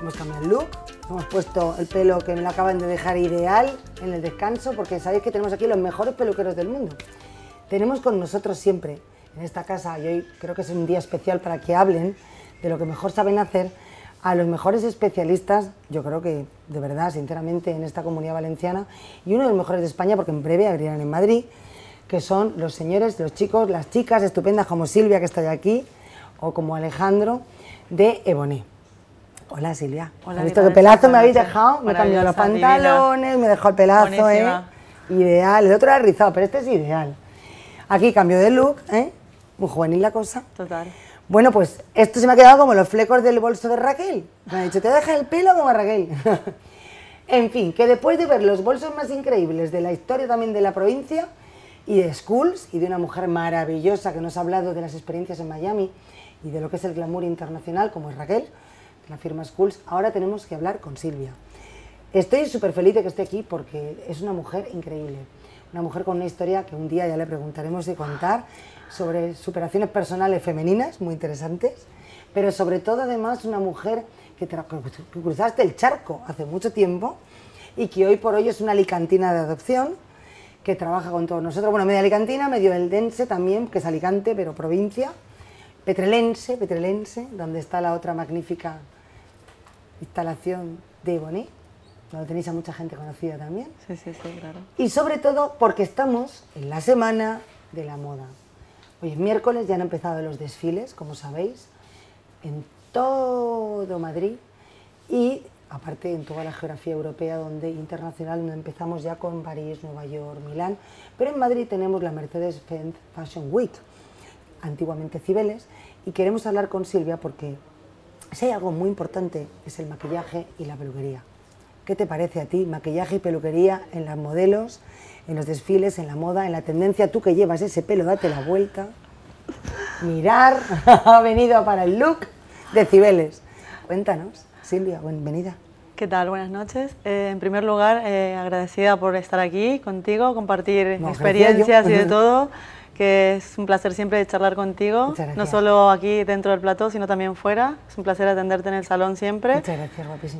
Hemos cambiado el look, hemos puesto el pelo que me lo acaban de dejar ideal en el descanso, porque sabéis que tenemos aquí los mejores peluqueros del mundo. Tenemos con nosotros siempre en esta casa, y hoy creo que es un día especial para que hablen de lo que mejor saben hacer, a los mejores especialistas, yo creo que de verdad, sinceramente, en esta comunidad valenciana, y uno de los mejores de España, porque en breve abrirán en Madrid, que son los señores, los chicos, las chicas estupendas como Silvia, que está aquí, o como Alejandro, de Eboné. Hola Silvia. visto qué pelazo me habéis dejado? Me he cambiado los pantalones, me me dejó el pelazo, ¿eh? Ideal. El otro era rizado, pero este es ideal. Aquí cambio de look, ¿eh? Muy juvenil la cosa. Total. Bueno, pues esto se me ha quedado como los flecos del bolso de Raquel. Me ha dicho, te deja el pelo como Raquel. en fin, que después de ver los bolsos más increíbles de la historia también de la provincia y de Schools y de una mujer maravillosa que nos ha hablado de las experiencias en Miami y de lo que es el glamour internacional, como es Raquel, la firma Schools, ahora tenemos que hablar con Silvia. Estoy súper feliz de que esté aquí porque es una mujer increíble, una mujer con una historia que un día ya le preguntaremos de contar sobre superaciones personales femeninas, muy interesantes, pero sobre todo además una mujer que, cruzaste el charco hace mucho tiempo y que hoy por hoy es una alicantina de adopción que trabaja con todos nosotros. Bueno, media alicantina, medio eldense también, que es Alicante, pero provincia. Petrelense, petrelense, donde está la otra magnífica instalación de Boni... donde tenéis a mucha gente conocida también. Sí, sí, sí, claro. Y sobre todo porque estamos en la semana de la moda. Hoy es miércoles, ya han empezado los desfiles, como sabéis, en todo Madrid y aparte en toda la geografía europea donde internacional empezamos ya con París, Nueva York, Milán, pero en Madrid tenemos la Mercedes-Benz Fashion Week, antiguamente Cibeles, y queremos hablar con Silvia porque si hay algo muy importante es el maquillaje y la peluquería. ¿Qué te parece a ti maquillaje y peluquería en las modelos, en los desfiles, en la moda, en la tendencia? Tú que llevas ese pelo, date la vuelta. Mirar, ha venido para el look de Cibeles. Cuéntanos, Silvia, bienvenida. ¿Qué tal? Buenas noches. Eh, en primer lugar, eh, agradecida por estar aquí contigo, compartir experiencias y de todo que es un placer siempre charlar contigo, no solo aquí dentro del plató, sino también fuera. Es un placer atenderte en el salón siempre.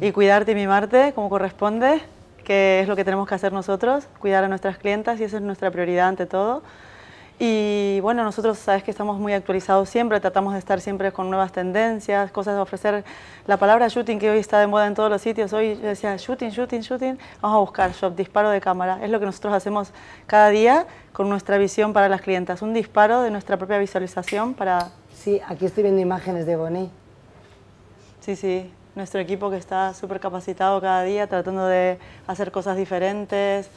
Y cuidarte y mimarte como corresponde, que es lo que tenemos que hacer nosotros, cuidar a nuestras clientas y esa es nuestra prioridad ante todo. Y bueno, nosotros sabes que estamos muy actualizados siempre, tratamos de estar siempre con nuevas tendencias, cosas de ofrecer. La palabra shooting que hoy está de moda en todos los sitios, hoy decía shooting, shooting, shooting, vamos a buscar shop, disparo de cámara. Es lo que nosotros hacemos cada día con nuestra visión para las clientas, un disparo de nuestra propia visualización para... Sí, aquí estoy viendo imágenes de Bonnie. Sí, sí, nuestro equipo que está súper capacitado cada día, tratando de hacer cosas diferentes,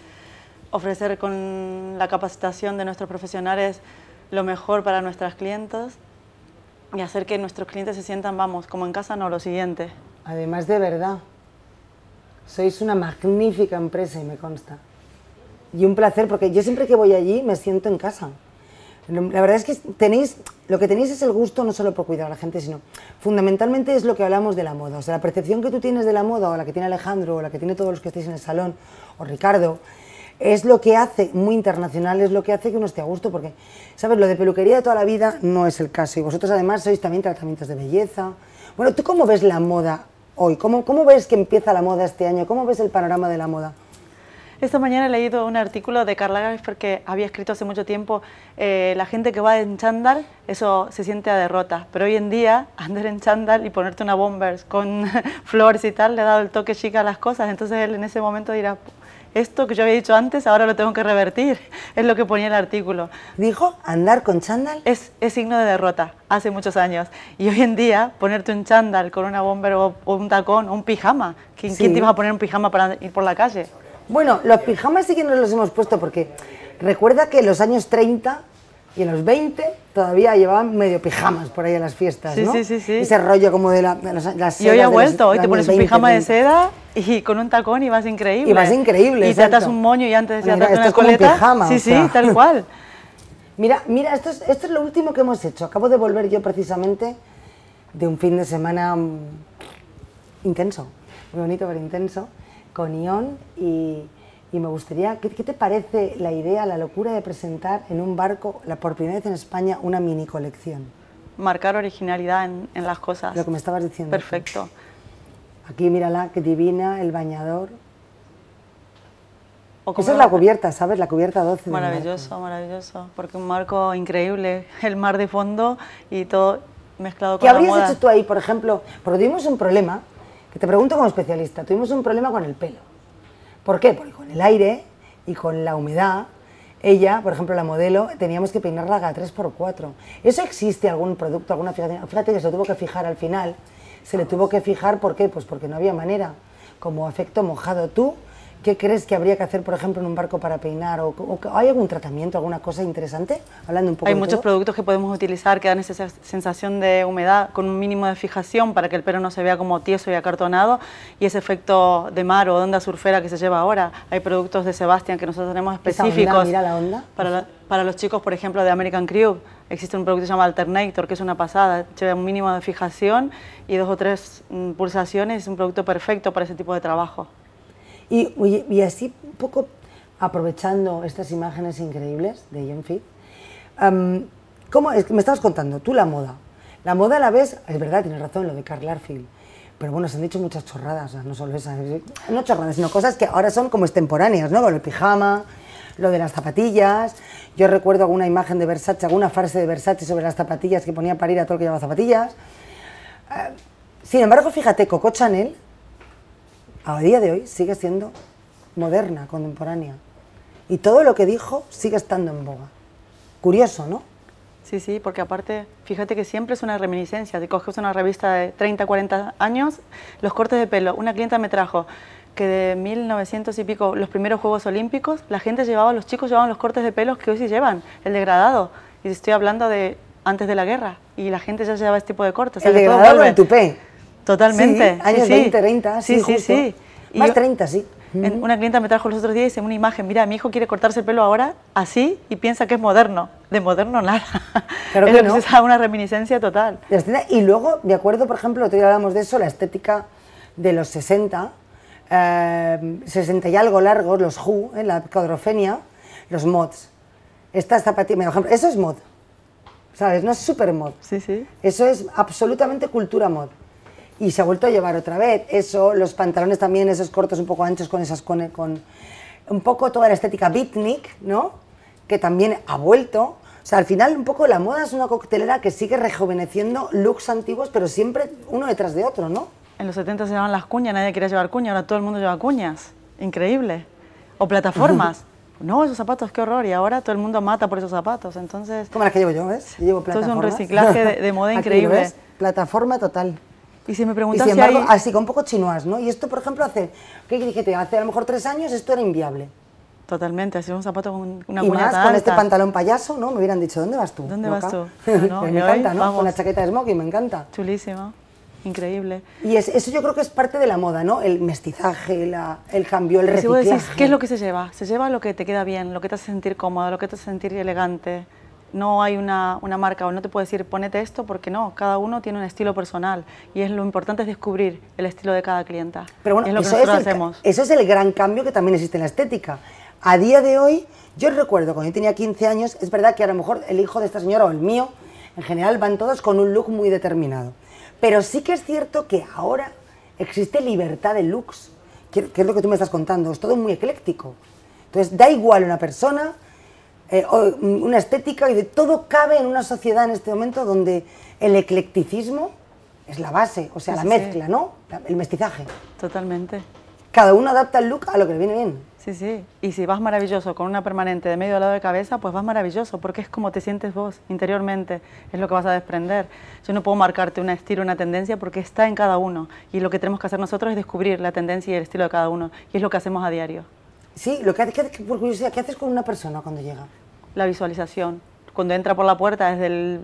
ofrecer con la capacitación de nuestros profesionales lo mejor para nuestras clientes y hacer que nuestros clientes se sientan, vamos, como en casa, no, lo siguiente. Además, de verdad, sois una magnífica empresa y me consta. Y un placer, porque yo siempre que voy allí me siento en casa. La verdad es que tenéis, lo que tenéis es el gusto no solo por cuidar a la gente, sino fundamentalmente es lo que hablamos de la moda. O sea, la percepción que tú tienes de la moda, o la que tiene Alejandro, o la que tiene todos los que estáis en el salón, o Ricardo, es lo que hace, muy internacional, es lo que hace que uno esté a gusto, porque, ¿sabes? Lo de peluquería de toda la vida no es el caso. Y vosotros además sois también tratamientos de belleza. Bueno, ¿tú cómo ves la moda hoy? ¿Cómo, cómo ves que empieza la moda este año? ¿Cómo ves el panorama de la moda? Esta mañana he leído un artículo de Carla Gasper porque había escrito hace mucho tiempo, eh, la gente que va en chándal, eso se siente a derrota, pero hoy en día andar en chándal y ponerte una bombers con flores y tal le ha dado el toque chica a las cosas, entonces él en ese momento dirá, esto que yo había dicho antes, ahora lo tengo que revertir. Es lo que ponía el artículo. ¿Dijo andar con chándal? Es, es signo de derrota, hace muchos años. Y hoy en día, ponerte un chándal con una bomber o, un tacón o un pijama. ¿Quién, te iba a poner un pijama para ir por la calle? Bueno, los pijamas sí que nos los hemos puesto porque recuerda que en los años 30 y en los 20 todavía llevaban medio pijamas por ahí a las fiestas, sí, ¿no? Sí, sí, sí. Ese rollo como de la, las, Y hoy ha vuelto, hoy te pones un pijama de seda y con un tacón y vas increíble. Y vas increíble, Y te atas un moño y antes de atas una es Como un pijama, sí, sí, tal cual. mira, mira, esto es, esto es lo último que hemos hecho. Acabo de volver yo precisamente de un fin de semana mm, intenso, muy bonito pero intenso, con Ion y y me gustaría, ¿qué, te parece la idea, la locura de presentar en un barco, la, por primera vez en España, una mini colección? Marcar originalidad en, las cosas. Lo que me estabas diciendo. Perfecto. Aquí mírala, qué divina, el bañador. O Esa es la cubierta, ¿sabes? La cubierta 12. Maravilloso, maravilloso. Porque un marco increíble, el mar de fondo y todo mezclado con ¿Qué habrías hecho tú ahí, por ejemplo? Porque tuvimos un problema, que te pregunto como especialista, tuvimos un problema con el pelo ¿Por qué? Porque con el aire y con la humedad, ella, por ejemplo, la modelo, teníamos que peinarla a 3x4. ¿Eso existe algún producto, alguna fijación? Fíjate que se lo tuvo que fijar al final. Se le tuvo que fijar, ¿por qué? Pues porque no había manera. Como efecto mojado tú, ¿Qué crees que habría que hacer, por ejemplo, en un barco para peinar? ¿O, hay algún tratamiento, alguna cosa interesante? Hablando un poco Hay muchos productos que podemos utilizar que dan esa sensación de humedad con un mínimo de fijación para que el pelo no se vea como tieso y acartonado y ese efecto de mar o de onda surfera que se lleva ahora. Hay productos de Sebastian que nosotros tenemos específicos. la onda. Para, los chicos, por ejemplo, de American Crew existe un producto llamado Alternator, que es una pasada, lleva un mínimo de fijación y dos o tres mm, pulsaciones, es un producto perfecto para ese tipo de trabajo. Y, así, un poco aprovechando estas imágenes increíbles de Jen Fit, ¿cómo me estabas contando? Tú la moda. La moda a la vez, es verdad, tienes razón, lo de Karl Arfield. Pero bueno, se han dicho muchas chorradas, no solo esas. Eh, no chorradas, sino cosas que ahora son como extemporáneas, ¿no? Con el pijama, lo de las zapatillas. Yo recuerdo alguna imagen de Versace, alguna frase de Versace sobre las zapatillas que ponía para ir a todo el que llevaba zapatillas. Eh, sin embargo, fíjate, Coco Chanel a día de hoy sigue siendo moderna, contemporánea. Y todo lo que dijo sigue estando en boga. Curioso, ¿no? Sí, sí, porque aparte, fíjate que siempre es una reminiscencia. Te coges una revista de 30, 40 años, los cortes de pelo. Una clienta me trajo que de 1900 y pico, los primeros Juegos Olímpicos, la gente llevaba, los chicos llevaban los cortes de pelo... que hoy sí llevan, el degradado. Y estoy hablando de antes de la guerra. Y la gente ya llevaba este tipo de cortes. El degradado en tupé. Totalmente. años 20, 30, sí, sí, sí. Más 30, sí. Una clienta me trajo los otros días y dice una imagen, mira, mi hijo quiere cortarse el pelo ahora así y piensa que es moderno. De moderno nada. Claro es una reminiscencia total. Y luego, de acuerdo, por ejemplo, otro día hablamos de eso, la estética de los 60, 60 em, y algo largos, los Who, ¿eh? la caudrofenia, los mods. Estas zapatillas, por ejemplo, eso es mod, ¿sabes? No es super mod. Sí, sí. Eso es absolutamente cultura mod y se ha vuelto a llevar otra vez. Eso, los pantalones también, esos cortos un poco anchos con esas con, un poco toda la estética beatnik, ¿no? Que también ha vuelto. O sea, al final un poco la moda es una coctelera que sigue rejuveneciendo looks antiguos, pero siempre uno detrás de otro, ¿no? En los 70 se llevaban las cuñas, nadie quería llevar cuñas, ahora todo el mundo lleva cuñas. Increíble. O plataformas. no, esos zapatos, qué horror. Y ahora todo el mundo mata por esos zapatos. Entonces. Como las que llevo yo, ¿ves? Yo llevo plataformas. Esto es un reciclaje de, moda increíble. Plataforma total. Y si me preguntas y sin embargo, así con poco chinoas, ¿no? Y esto, por ejemplo, hace, ¿qué dijiste? Hace a lo mejor tres años esto era inviable. Totalmente, así un zapato con una y más, con este pantalón payaso, ¿no? Me hubieran dicho, ¿dónde vas tú? ¿Dónde vas tú? No, me encanta, ¿no? Con la chaqueta de smoking, me encanta. Chulísima, increíble. Y eso yo creo que es parte de la moda, ¿no? El mestizaje, la, el cambio, el reciclaje. Si vos decís, ¿qué es lo que se lleva? Se lleva lo que te queda bien, lo que te hace sentir cómodo, lo que te hace sentir elegante no hay una, marca o no te puedo decir ponete esto porque no, cada uno tiene un estilo personal y es lo importante es descubrir el estilo de cada clienta. Pero bueno, es es el, hacemos. Eso es el gran cambio que también existe en la estética. A día de hoy, yo recuerdo cuando yo tenía 15 años, es verdad que a lo mejor el hijo de esta señora o el mío, en general van todos con un look muy determinado. Pero sí que es cierto que ahora existe libertad de looks, qué que es lo que tú me estás contando, es todo muy ecléctico. Entonces, da igual una persona eh, mm, una estética y de todo cabe en una sociedad en este momento donde el eclecticismo es la base, o sea, la mezcla, ¿no? El mestizaje. Totalmente. Cada uno adapta el look a lo que le viene bien. Sí, sí. Y si vas maravilloso con una permanente de medio lado de cabeza, pues vas maravilloso, porque es como te sientes vos interiormente, es lo que vas a desprender. Yo no puedo marcarte un estilo, una tendencia, porque está en cada uno. Y lo que tenemos que hacer nosotros es descubrir la tendencia y el estilo de cada uno. Y es lo que hacemos a diario. Sí, lo que por curiosidad, ¿qué haces con una persona cuando llega? la visualización. Cuando entra por la puerta, desde,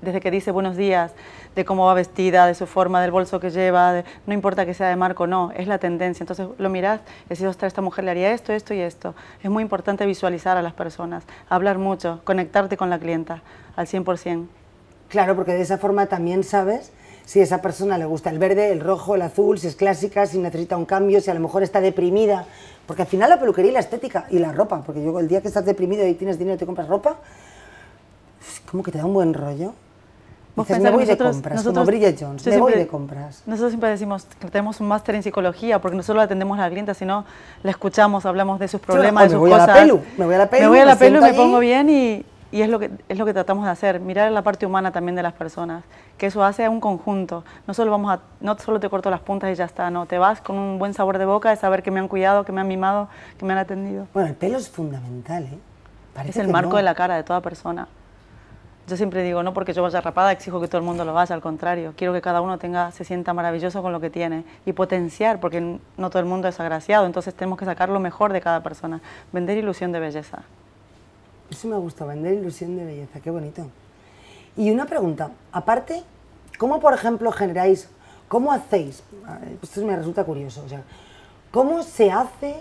desde que dice buenos días, de cómo va vestida, de su forma, del bolso que lleva, no importa que sea de marco, o no, es la tendencia. Entonces lo mirás y decís, ostras, esta mujer le haría esto, esto y esto. Es muy importante visualizar a las personas, hablar mucho, conectarte con la clienta al 100%. Claro, porque de esa forma también sabes si a esa persona le gusta el verde, el rojo, el azul, si es clásica, si necesita un cambio, si a lo mejor está deprimida. Porque al final la peluquería y la estética y la ropa, porque yo el día que estás deprimido y tienes dinero y te compras ropa, como que te da un buen rollo. nosotros, de compras, nosotros, como Bridget Jones, siempre, de compras. Nosotros siempre decimos que tenemos un máster en psicología, porque no solo atendemos a la clienta, sino la escuchamos, hablamos de sus problemas, oh, de sus cosas. A me voy a la pelu, me voy a la me pongo bien y, y es lo, que, es lo que tratamos de hacer, mirar la parte humana también de las personas, que eso hace a un conjunto. No solo, vamos a, no solo te corto las puntas y ya está, no, te vas con un buen sabor de boca de saber que me han cuidado, que me han mimado, que me han atendido. Bueno, el pelo es fundamental, ¿eh? es el marco de la cara de toda persona. Yo siempre digo, no porque yo vaya rapada, exijo que todo el mundo lo vaya, al contrario, quiero que cada uno tenga, se sienta maravilloso con lo que tiene y potenciar, porque no todo el mundo es agraciado, entonces tenemos que sacar lo mejor de cada persona, vender ilusión de belleza. Eso me gusta, vender ilusión de belleza, qué bonito. Y una pregunta, aparte, ¿cómo por ejemplo generáis, cómo hacéis, esto me resulta curioso, o sea, ¿cómo se hace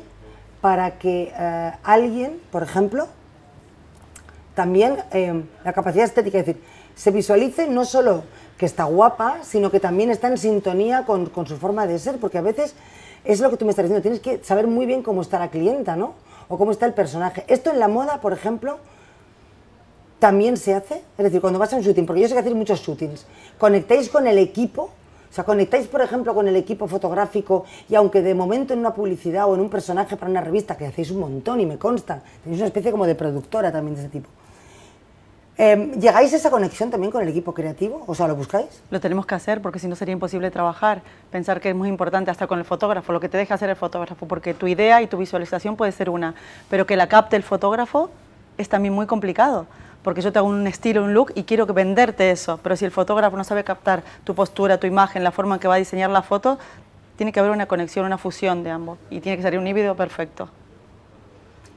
para que eh, alguien, por ejemplo, también eh, la capacidad estética, es decir, se visualice no solo que está guapa, sino que también está en sintonía con, con su forma de ser, porque a veces es lo que tú me estás diciendo, tienes que saber muy bien cómo está la clienta, ¿no? o cómo está el personaje. Esto en la moda, por ejemplo, también se hace. Es decir, cuando vas a un shooting, porque yo sé que hacéis muchos shootings, conectáis con el equipo. O sea, conectáis, por ejemplo, con el equipo fotográfico y aunque de momento en una publicidad o en un personaje para una revista, que hacéis un montón y me consta, tenéis una especie como de productora también de ese tipo. Em, ¿Llegáis a esa conexión también con el equipo creativo? O sea, ¿lo buscáis? Lo tenemos que hacer porque si no sería imposible trabajar. Pensar que es muy importante hasta con el fotógrafo, lo que te deja hacer el fotógrafo, porque tu idea y tu visualización puede ser una, pero que la capte el fotógrafo es también muy complicado porque yo te hago un estilo, un look y quiero venderte eso, pero si el fotógrafo no sabe captar tu postura, tu imagen, la forma en que va a diseñar la foto, tiene que haber una conexión, una fusión de ambos y tiene que salir un híbrido perfecto.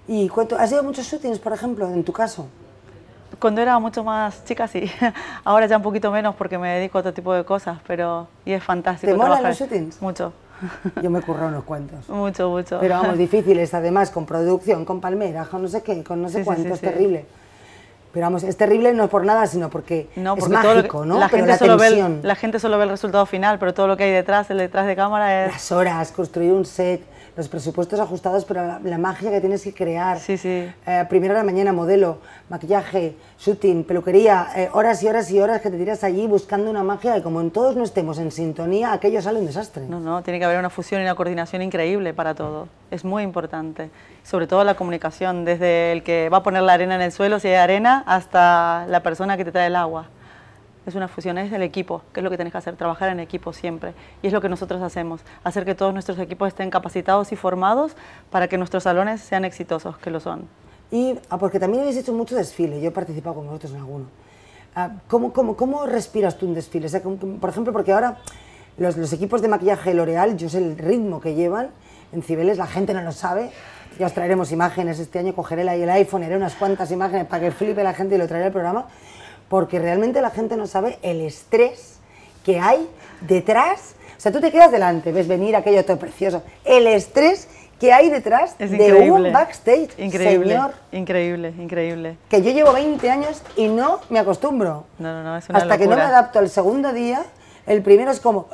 ¿Y has ido muchos shootings, por ejemplo, en tu caso? Cuando era mucho más chica, sí. Ahora ya un poquito menos porque me dedico a otro tipo de cosas, pero... Y es fantástico ¿Te molan los shootings? Mucho. Yo me curro unos cuantos. Mucho, mucho. Pero vamos, difíciles además, con producción, con palmeras, con no sé qué, con no sé cuánto, es terrible. Pero vamos, es terrible no por nada, sino porque, no, porque es mágico, ¿no? La la gente solo ve el resultado final, pero todo lo que hay detrás, el detrás de cámara es... Las horas, construir un set, los presupuestos ajustados, pero la, magia que tienes que crear. Sí, sí. Eh, primera la mañana, modelo, maquillaje, shooting, peluquería, eh, horas y horas y horas que te tiras allí buscando una magia y como en todos no estemos en sintonía, aquello sale un desastre. No, no, tiene que haber una fusión y una coordinación increíble para todo. Es muy importante. Sobre todo la comunicación, desde el que va a poner la arena en el suelo, si hay arena, hasta la persona que te trae el agua es una fusión, es el equipo, que es lo que tenés que hacer, trabajar en equipo siempre. Y es lo que nosotros hacemos, hacer que todos nuestros equipos estén capacitados y formados para que nuestros salones sean exitosos, que lo son. Y ah, porque también habéis hecho mucho desfiles... yo he participado con vosotros en alguno. Ah, ¿cómo, respiras tú un desfile? por ejemplo, porque ahora los, equipos de maquillaje L'Oreal, yo sé el ritmo que llevan en Cibeles, la gente no lo sabe, ya os traeremos imágenes este año, cogeré el iPhone, haré unas cuantas imágenes para que flipe la gente y lo traeré al programa porque realmente la gente no sabe el estrés que hay detrás. O sea, tú te quedas delante, ves venir aquello todo precioso. El estrés que hay detrás de un backstage. Increíble, increíble, increíble. Que yo llevo 20 años y no me acostumbro. No, no, no, es una Hasta que no me adapto al segundo día, el primero es como...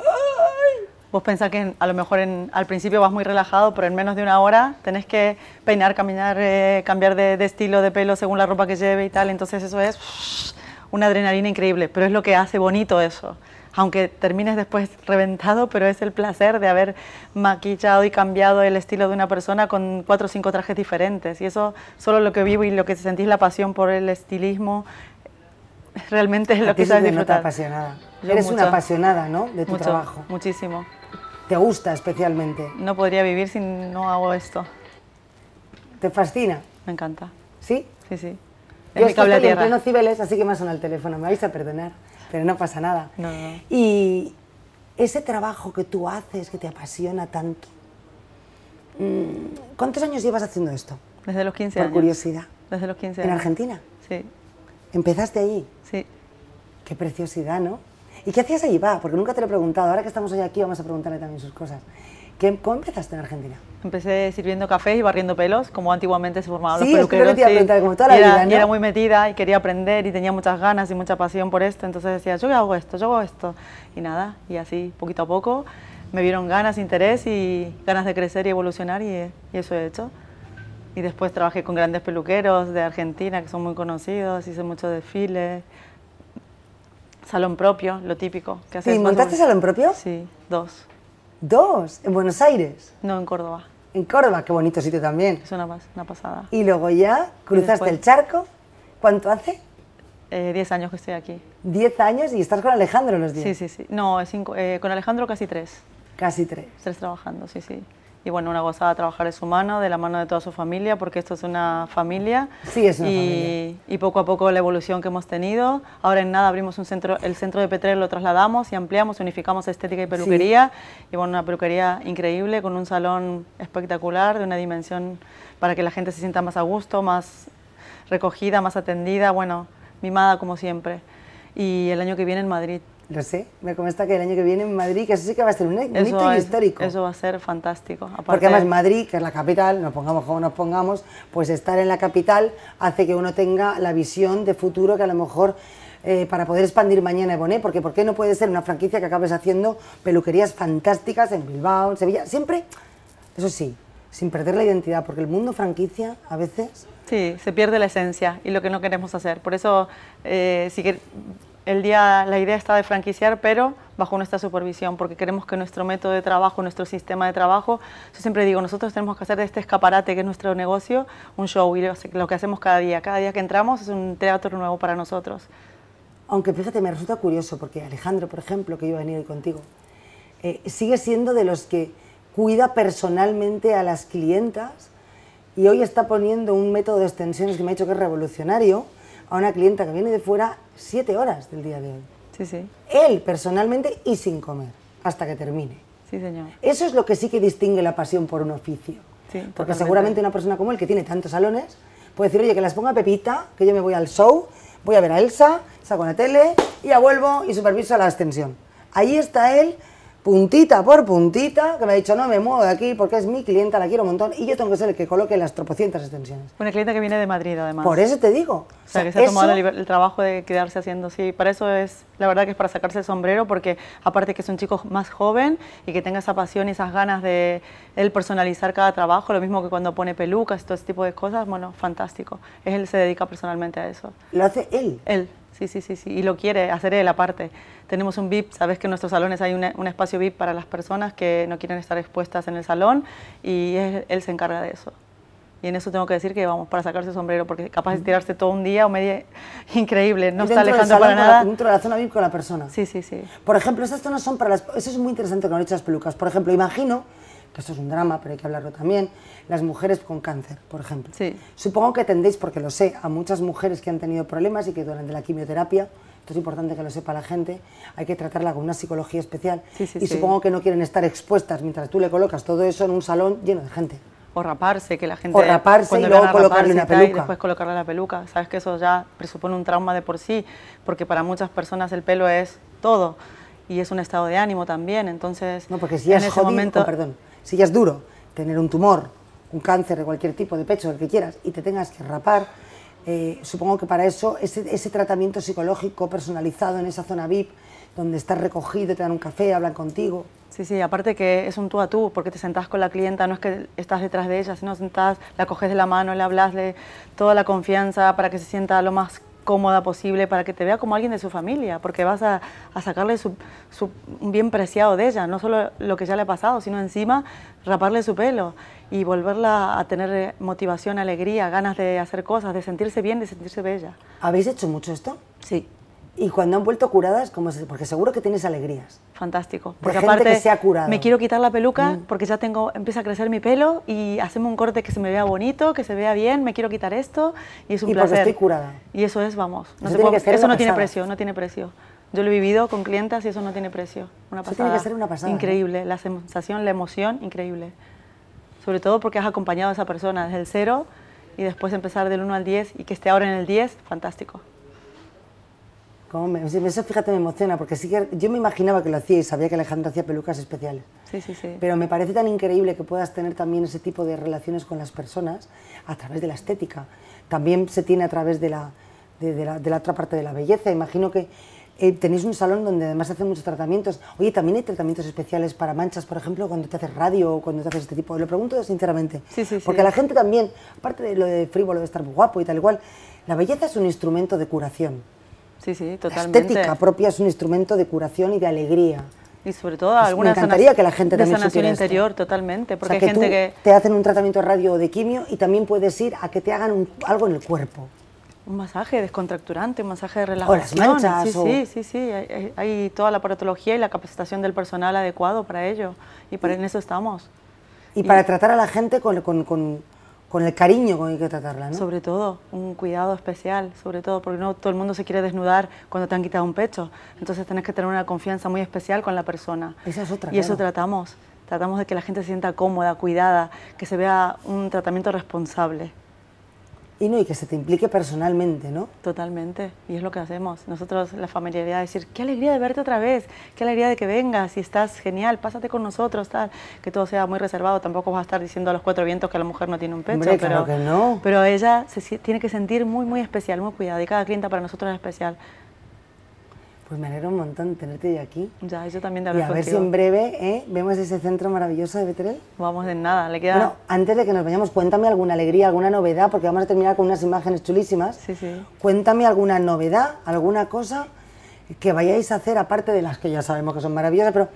Vos pensás que a lo mejor al principio vas muy relajado, pero en menos de una hora tenés que peinar, caminar, eh, cambiar de, estilo de pelo según la ropa que lleve y tal. Entonces eso es una adrenalina increíble, pero es lo que hace bonito eso. Aunque termines después reventado, pero es el placer de haber maquillado y cambiado el estilo de una persona con cuatro o cinco trajes diferentes. Y eso, solo lo que vivo y lo que sentís la pasión por el estilismo, realmente es lo que sabes disfrutar. apasionada. Eres una apasionada, ¿no? De tu mucho, trabajo. Muchísimo. ¿Te gusta especialmente? No podría vivir si no hago esto. ¿Te fascina? Me encanta. ¿Sí? Sí, sí. Yo es estoy en pleno cibeles, así que me suena el teléfono, me vais a perdonar, pero no pasa nada. No, no. Y ese trabajo que tú haces, que te apasiona tanto, mm, ¿cuántos años llevas haciendo esto? Desde los 15 Por años. Por curiosidad. Desde los 15 años. ¿En Argentina? Sí. ¿Empezaste allí? Sí. Qué preciosidad, ¿no? ¿Y qué hacías allí, va? Porque nunca te lo he preguntado. Ahora que estamos hoy aquí, vamos a preguntarle también sus cosas. ¿Cómo empezaste en Argentina? Empecé sirviendo café y barriendo pelos, como antiguamente se formaban sí, los peluqueros. Sí, te como toda la era, vida, ¿no? y era muy metida y quería aprender y tenía muchas ganas y mucha pasión por esto, entonces decía, yo hago esto, yo hago esto. Y nada, y así, poquito a poco, me vieron ganas, interés y ganas de crecer y evolucionar y, eso he hecho. Y después trabajé con grandes peluqueros de Argentina que son muy conocidos, hice muchos desfiles, salón propio, lo típico. Que ¿Sí, montaste salón propio? Sí, dos. Dos, en Buenos Aires. No, en Córdoba. En Córdoba, qué bonito sitio también. Es una, una pasada. Y luego ya cruzaste el charco. ¿Cuánto hace? Eh, diez años que estoy aquí. Diez años y estás con Alejandro los diez. Sí, sí, sí. No, eh, con Alejandro casi tres. Casi tres. Tres trabajando, sí, sí y bueno, una gozada trabajar de su mano, de la mano de toda su familia, porque esto es una familia. Sí, y, poco a poco la evolución que hemos tenido. Ahora en nada abrimos un centro, el centro de Petrer lo trasladamos y ampliamos, unificamos estética y peluquería. Y bueno, una peluquería increíble, con un salón espectacular, de una dimensión para que la gente se sienta más a gusto, más recogida, más atendida, bueno, mimada como siempre. Y el año que viene en Madrid. Lo sé, me comenta que el año que viene en Madrid, que eso sí que va a ser un éxito histórico. Eso va a ser fantástico. Porque además Madrid, que es la capital, nos pongamos como nos pongamos, pues estar en la capital hace que uno tenga la visión de futuro que a lo mejor eh, para poder expandir mañana Eboné, porque ¿por qué no puede ser una franquicia que acabes haciendo peluquerías fantásticas en Bilbao, en Sevilla? Siempre, eso sí, sin perder la identidad, porque el mundo franquicia a veces... Sí, se pierde la esencia y lo que no queremos hacer. Por eso, eh, si el día, la idea está de franquiciar, pero bajo nuestra supervisión, porque queremos que nuestro método de trabajo, nuestro sistema de trabajo, yo siempre digo, nosotros tenemos que hacer de este escaparate que es nuestro negocio un show y lo que hacemos cada día. Cada día que entramos es un teatro nuevo para nosotros. Aunque fíjate, me resulta curioso, porque Alejandro, por ejemplo, que yo he venido contigo, eh, sigue siendo de los que cuida personalmente a las clientas y hoy está poniendo un método de extensiones que me ha dicho que es revolucionario a una clienta que viene de fuera siete horas del día de hoy. Sí, sí. Él personalmente y sin comer, hasta que termine. Sí, señor. Eso es lo que sí que distingue la pasión por un oficio. Porque seguramente una persona como él, que tiene tantos salones, puede decir, oye, que las ponga Pepita, que yo me voy al show, voy a ver a Elsa, saco la tele, y ya vuelvo y superviso la extensión. Ahí está él puntita por puntita, que me ha dicho, no me muevo de aquí porque es mi clienta, la quiero un montón, y yo tengo que ser el que coloque las tropocientas extensiones. Una clienta que viene de Madrid, además. Por eso te digo. O sea, que se ha tomado el, trabajo de quedarse haciendo, sí, para eso es, la verdad que es para sacarse el sombrero, porque aparte que es un chico más joven y que tenga esa pasión y esas ganas de él personalizar cada trabajo, lo mismo que cuando pone pelucas y todo ese tipo de cosas, bueno, fantástico. Es él se dedica personalmente a eso. ¿Lo hace él? Él sí, sí, sí, sí, y lo quiere hacer él aparte. Tenemos un VIP, sabes que en nuestros salones hay un espacio VIP para las personas que no quieren estar expuestas en el salón y él, se encarga de eso. Y en eso tengo que decir que vamos para sacarse el sombrero, porque capaz de tirarse todo un día o media, increíble, no está alejando para nada. dentro de la zona VIP con la persona. Sí, sí, sí. Por ejemplo, esas zonas son para las... Eso es muy interesante con han pelucas. Por ejemplo, imagino que esto es un drama, pero hay que hablarlo también, las mujeres con cáncer, por ejemplo. Supongo que atendéis, porque lo sé, a muchas mujeres que han tenido problemas y que durante la quimioterapia, esto es importante que lo sepa la gente, hay que tratarla con una psicología especial. y supongo que no quieren estar expuestas mientras tú le colocas todo eso en un salón lleno de gente. O raparse, que la gente... O raparse y luego colocarle una peluca. Y después colocarle la peluca. Sabes que eso ya presupone un trauma de por sí, porque para muchas personas el pelo es todo y es un estado de ánimo también. Entonces, no, porque si en ese momento, oh, perdón, si ya es duro tener un tumor, un cáncer de cualquier tipo, de pecho, el que quieras, y te tengas que rapar, eh, supongo que para eso ese, ese, tratamiento psicológico personalizado en esa zona VIP, donde estás recogido, te dan un café, hablan contigo. Sí, sí, aparte que es un tú a tú, porque te sentás con la clienta, no es que estás detrás de ella, sino sentás, la coges de la mano, le hablas de toda la confianza para que se sienta lo más cómoda posible para que te vea como alguien de su familia, porque vas a, sacarle su, un bien preciado de ella, no solo lo que ya le ha pasado, sino encima raparle su pelo y volverla a tener eh, motivación, alegría, ganas de hacer cosas, de sentirse bien, de sentirse bella. ¿Habéis hecho mucho esto? Sí. Y cuando han vuelto curadas, porque seguro que tienes alegrías. Fantástico. Porque aparte se me quiero quitar la peluca mm. porque ya tengo empieza a crecer mi pelo y hacemos un corte que se me vea bonito, que se vea bien, me quiero quitar esto y es un y placer. estoy curada. Y eso es, vamos, no eso, eso no tiene precio, no tiene precio. Yo lo he vivido con clientas y eso no tiene precio. Una Eso tiene que ser una pasada. ¿eh? Increíble, la sensación, la emoción, increíble. Sobre todo porque has acompañado a esa persona desde el cero y después empezar del 1 al 10 y que esté ahora en el 10, fantástico eso, fíjate, me emociona, porque sí que yo me imaginaba que lo hacía y sabía que Alejandro hacía pelucas especiales. Sí, sí, sí. Pero me parece tan increíble que puedas tener también ese tipo de relaciones con las personas a través de la estética. También se tiene a través de la, de, la, de la otra parte de la belleza. Imagino que eh, tenéis un salón donde además se hacen muchos tratamientos. Oye, también hay tratamientos especiales para manchas, por ejemplo, cuando te haces radio o cuando te haces este tipo. Lo pregunto sinceramente. Sí, sí, porque la gente también, aparte de lo de frívolo, de estar guapo y tal igual, la belleza es un instrumento de curación. Sí, sí, totalmente. La estética propia es un instrumento de curación y de alegría. Y sobre todo pues algunas alguna me encantaría que la gente también de sanación interior, totalmente, porque que hay gente que te hacen un tratamiento de radio o de quimio y también puedes ir a que te hagan algo en el cuerpo. Un masaje descontracturante, un masaje de relajación. O las manchas. Sí, sí, sí, sí. Hay, toda la patología y la capacitación del personal adecuado para ello. Y para en eso estamos. Y, para tratar a la gente con con el cariño con el que tratarla, ¿no? Sobre todo, un cuidado especial, sobre todo, porque no todo el mundo se quiere desnudar cuando te han quitado un pecho. Entonces tenés que tener una confianza muy especial con la persona. Esa es Y eso tratamos. Tratamos de que la gente se sienta cómoda, cuidada, que se vea un tratamiento responsable. Y no, y que se te implique personalmente, ¿no? Totalmente, y es lo que hacemos. Nosotros, la familiaridad, decir, qué alegría de verte otra vez, qué alegría de que vengas, y estás genial, pásate con nosotros, tal. Que todo sea muy reservado, tampoco vas a estar diciendo a los cuatro vientos que la mujer no tiene un pecho. pero, que no. Pero ella se tiene que sentir muy, muy especial, muy cuidada, y cada clienta para nosotros es especial. Pues me alegro un montón tenerte yo aquí. Ya, eso también te Y a ver si en breve ¿eh? vemos ese centro maravilloso de Betrel. Vamos de nada, le queda... Bueno, antes de que nos vayamos, cuéntame alguna alegría, alguna novedad, porque vamos a terminar con unas imágenes chulísimas. Sí, sí. Cuéntame alguna novedad, alguna cosa que vayáis a hacer, aparte de las que ya sabemos que son maravillosas, pero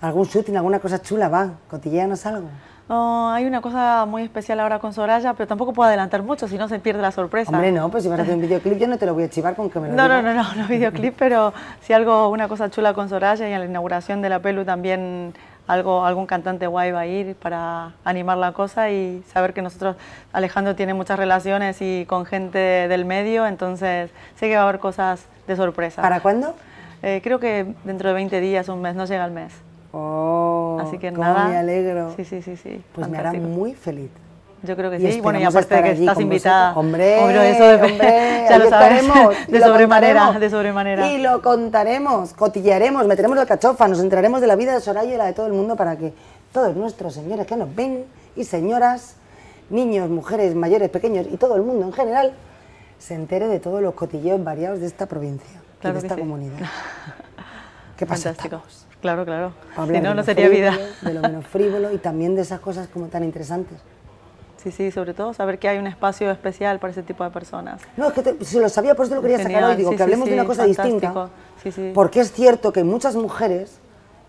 algún shooting, alguna cosa chula, va, cotilleanos algo. Oh, hay una cosa muy especial ahora con Soraya, pero tampoco puedo adelantar mucho, si no se pierde la sorpresa. Hombre, no, pues si vas a hacer un videoclip yo no te lo voy a chivar con que me lo No, no, no, no, no videoclip, pero si algo, una cosa chula con Soraya y en la inauguración de la pelu también algo, algún cantante guay va a ir para animar la cosa y saber que nosotros, Alejandro tiene muchas relaciones y con gente del medio, entonces sé que va a haber cosas de sorpresa. ¿Para cuándo? Eh, creo que dentro de 20 días, un mes, no llega el mes. Oh. Así que nada, me alegro. Sí, sí, sí, sí. Pues me hará muy feliz. Yo creo que y sí. Bueno, y aparte de que estás invitada. Hombre, hombre, eso de, ya lo sabemos. De sobremanera, de sobremanera. Y lo contaremos, cotillearemos, meteremos la cachofa, nos enteraremos de la vida de Soraya y la de todo el mundo para que todos nuestros señores que nos ven y señoras, niños, mujeres, mayores, pequeños y todo el mundo en general, se entere de todos los cotilleos variados de esta provincia y de esta comunidad. ¿Qué pasa? Claro, claro. Si no, no sería vida. De lo menos frívolo y también de esas cosas como tan interesantes. Sí, sí, sobre todo saber que hay un espacio especial para ese tipo de personas. No, es que si lo sabía, por eso lo quería sacar hoy. Digo, que hablemos de una cosa distinta. Porque es cierto que muchas mujeres,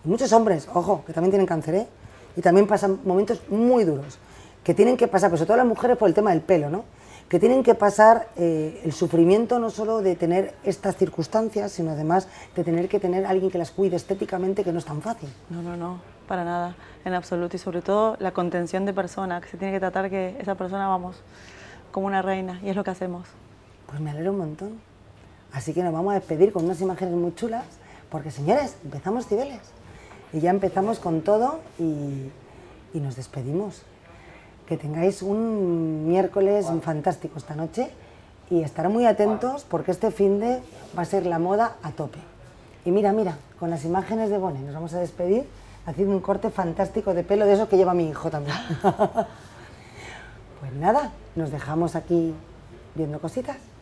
muchos hombres, ojo, que también tienen cáncer, ¿eh? y también pasan momentos muy duros, que tienen que pasar, pues, sobre todo las mujeres por el tema del pelo, ¿no? que tienen que pasar eh, el sufrimiento no solo de tener estas circunstancias, sino además de tener que tener alguien que las cuide estéticamente, que no es tan fácil. No, no, no, para nada, en absoluto. Y sobre todo la contención de persona, que se tiene que tratar que esa persona, vamos, como una reina, y es lo que hacemos. Pues me alegro un montón. Así que nos vamos a despedir con unas imágenes muy chulas, porque señores, empezamos Cibeles. Y ya empezamos con todo y, y nos despedimos que tengáis un miércoles fantástico esta noche y estar muy atentos porque este fin de va a ser la moda a tope. Y mira, mira, con las imágenes de Bonnie nos vamos a despedir haciendo un corte fantástico de pelo de eso que lleva mi hijo también. pues nada, nos dejamos aquí viendo cositas.